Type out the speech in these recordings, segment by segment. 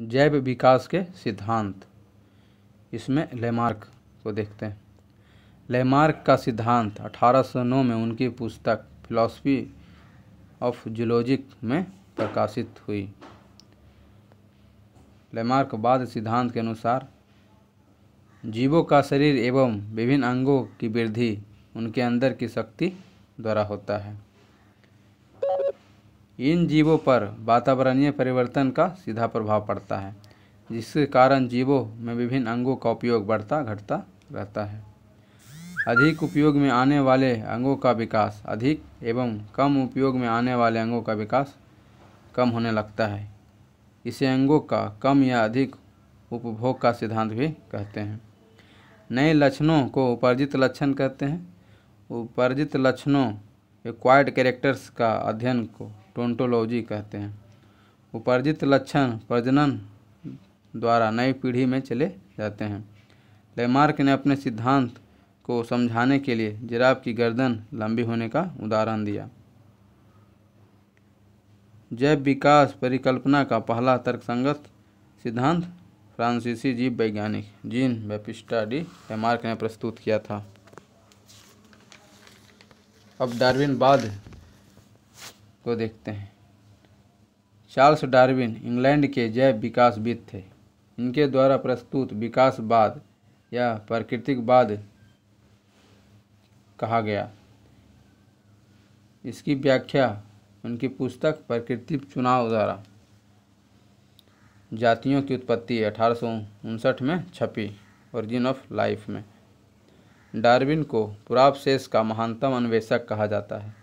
जैव विकास के सिद्धांत इसमें लेमार्क को देखते हैं लेमार्क का सिद्धांत 1809 में उनकी पुस्तक फिलॉसफी ऑफ जूलॉजिक में प्रकाशित हुई लेमार्क बाद सिद्धांत के अनुसार जीवों का शरीर एवं विभिन्न अंगों की वृद्धि उनके अंदर की शक्ति द्वारा होता है इन जीवों पर वातावरणीय परिवर्तन का सीधा प्रभाव पड़ता है जिसके कारण जीवों में विभिन्न अंगों का उपयोग बढ़ता घटता रहता है अधिक उपयोग में आने वाले अंगों का विकास अधिक एवं कम उपयोग में आने वाले अंगों का विकास कम होने लगता है इसे अंगों का कम या अधिक उपभोग का सिद्धांत भी कहते हैं नए लक्षणों को उपार्जित लक्षण कहते हैं उपार्जित लक्षणों एक्वायर्ड कैरेक्टर्स का अध्ययन को टोंटोलॉजी कहते हैं उपार्जित लक्षण प्रजनन द्वारा नई पीढ़ी में चले जाते हैं लेमार्क ने अपने सिद्धांत को समझाने के लिए जिराब की गर्दन लंबी होने का उदाहरण दिया जैव विकास परिकल्पना का पहला तर्कसंगत सिद्धांत फ्रांसीसी जीव वैज्ञानिक जीन बेपिस्टा डी लेमार्क ने प्रस्तुत किया था अब डार्विन बाद को देखते हैं चार्ल्स डार्विन इंग्लैंड के जैव विकासविद थे इनके द्वारा प्रस्तुत विकासवाद या प्राकृतिकवाद कहा गया इसकी व्याख्या उनकी पुस्तक प्रकृति चुनाव द्वारा जातियों की उत्पत्ति अठारह में छपी ओरिजिन ऑफ लाइफ में डार्विन को पुरावशेष का महानतम अन्वेषक कहा जाता है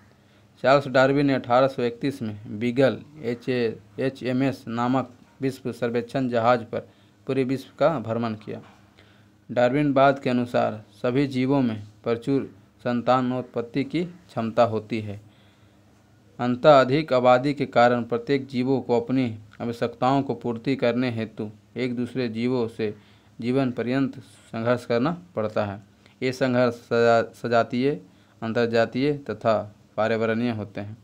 चार्ल्स डार्विन ने 1831 में Beagle H H M S नामक विश्व सर्वेक्षण जहाज पर पूरे विश्व का भ्रमण किया डार्विन बाद के अनुसार सभी जीवों में प्रचुर संतानोत्पत्ति की क्षमता होती है अंतः अधिक आबादी के कारण प्रत्येक जीवों को अपनी आवश्यकताओं को पूर्ति करने हेतु एक दूसरे जीवों से जीवन पर्यंत संघर्ष करना पड़ता है ये संघर्ष सजा सजातीय अंतर्जातीय तथा पर्यावरणीय होते हैं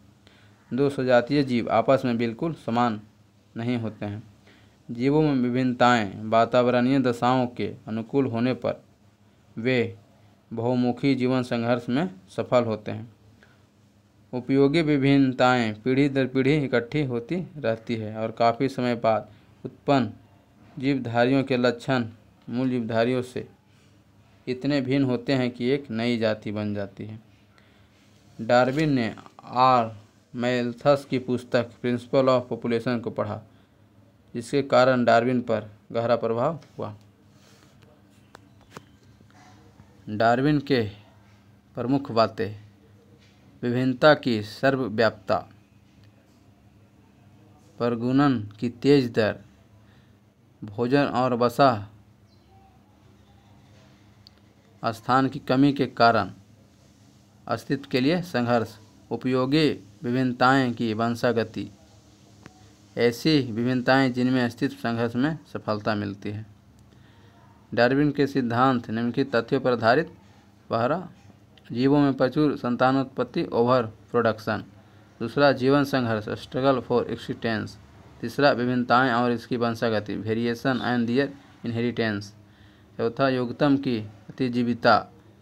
दो सजातीय जीव आपस में बिल्कुल समान नहीं होते हैं जीवों में विभिन्नताएं वातावरणीय दशाओं के अनुकूल होने पर वे बहुमुखी जीवन संघर्ष में सफल होते हैं उपयोगी विभिन्नताएं पीढ़ी दर पीढ़ी इकट्ठी होती रहती है और काफ़ी समय बाद उत्पन्न जीवधारियों के लक्षण मूल जीवधारियों से इतने भिन्न होते हैं कि एक नई जाति बन जाती है डार्विन ने आर मेल्थस की पुस्तक प्रिंसिपल ऑफ पॉपुलेशन को पढ़ा जिसके कारण डार्विन पर गहरा प्रभाव हुआ डार्विन के प्रमुख बातें विभिन्नता की सर्वव्याप्ता प्रगुणन की तेज दर भोजन और बसा स्थान की कमी के कारण अस्तित्व के लिए संघर्ष उपयोगी विभिन्नताएं की वंशागति ऐसी विभिन्नताएं जिनमें अस्तित्व संघर्ष में सफलता मिलती है डार्विन के सिद्धांत निम्नलिखित तथ्यों पर आधारित पहरा जीवों में प्रचुर संतानोत्पत्ति ओवर प्रोडक्शन दूसरा जीवन संघर्ष स्ट्रगल फॉर एक्सिस्टेंस तीसरा विभिन्नताएं और इसकी वंशागति वेरिएशन एंड दियर इनहेरिटेंस चौथा योगतम की अतिजीविता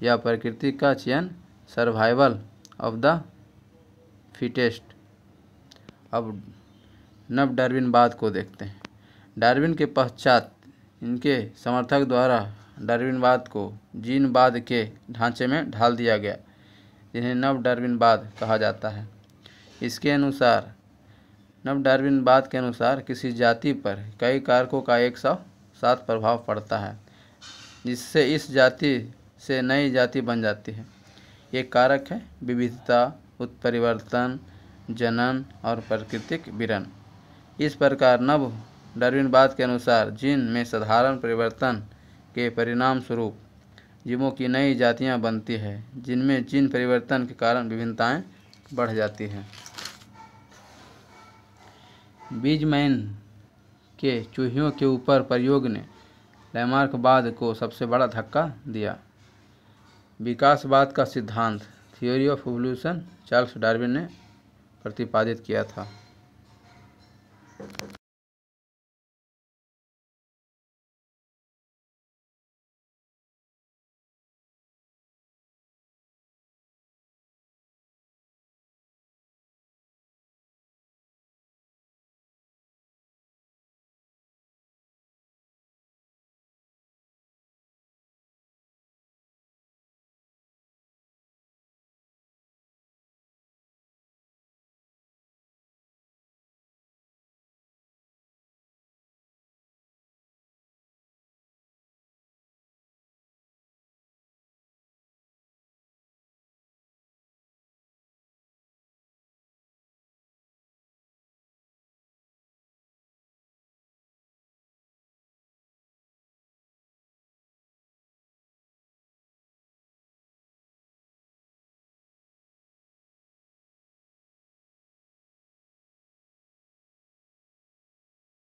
या प्रकृति का चयन सर्वाइवल ऑफ द फिटेस्ट अब नव बाद को देखते हैं डार्विन के पश्चात इनके समर्थक द्वारा बाद को जीन बाद के ढांचे में ढाल दिया गया जिन्हें नव बाद कहा जाता है इसके अनुसार नव बाद के अनुसार किसी जाति पर कई कारकों का एक सौ सात प्रभाव पड़ता है जिससे इस जाति से नई जाति बन जाती है ये कारक है विविधता उत्परिवर्तन जनन और प्राकृतिक विरन इस प्रकार नव डरविन बात के अनुसार जिन में साधारण परिवर्तन के परिणाम स्वरूप जीवों की नई जातियां बनती है जिनमें जीन परिवर्तन के कारण विभिन्नताएं बढ़ जाती हैं बीजमैन के चूहियों के ऊपर प्रयोग ने लैमार्कवाद को सबसे बड़ा धक्का दिया विकासवाद का सिद्धांत theory of evolution Charles Darwin ने प्रतिपादित किया था